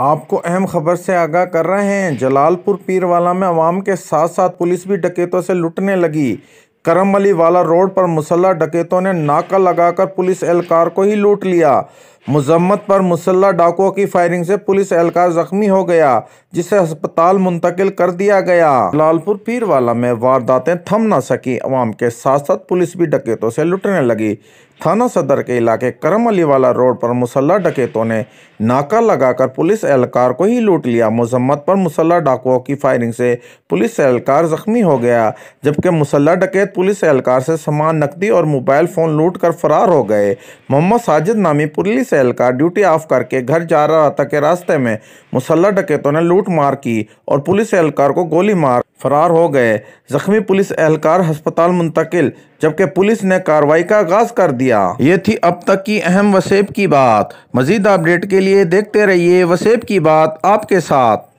आपको अहम खबर से आगाह कर रहे हैं जलालपुर पीरवाला में आवाम के साथ साथ पुलिस भी डकैतों से लुटने लगी करम अली वाला रोड पर मुसल्ला डकैतों ने नाका लगाकर पुलिस एहलकार को ही लूट लिया मुजम्मत पर मुसल्ला डाकुओं की फायरिंग से पुलिस एहलकार जख्मी हो गया जिसे अस्पताल मुंतकिल कर दिया गया लालपुर पीरवाला में वारदातें थम ना सकी अवाम के साथ साथ पुलिस भी डकैतों से लुटने लगी थाना सदर के इलाके करम अली वाला रोड पर मुसल्ला डकैतों ने नाका लगाकर पुलिस एहलकार को ही लूट लिया मजम्मत पर मुसल्ला डाकुओं की फायरिंग से पुलिस एहलकार जख्मी हो गया जबकि मुसल्ला डकैत पुलिस एहलकार से सामान नकदी और मोबाइल फ़ोन लूट कर फरार हो गए मोहम्मद साजिद नामी पुलिस सेल का ड्यूटी ऑफ करके घर जा रहा था कि रास्ते में मुसल्ला डकैतों ने लूट मार की और पुलिस एहलकार को गोली मार फरार हो गए जख्मी पुलिस एहलकार हस्पताल मुंतकिल जबकि पुलिस ने कार्रवाई का आगाज कर दिया ये थी अब तक की अहम वसेब की बात मजीद अपडेट के लिए देखते रहिए वसेब की बात आपके साथ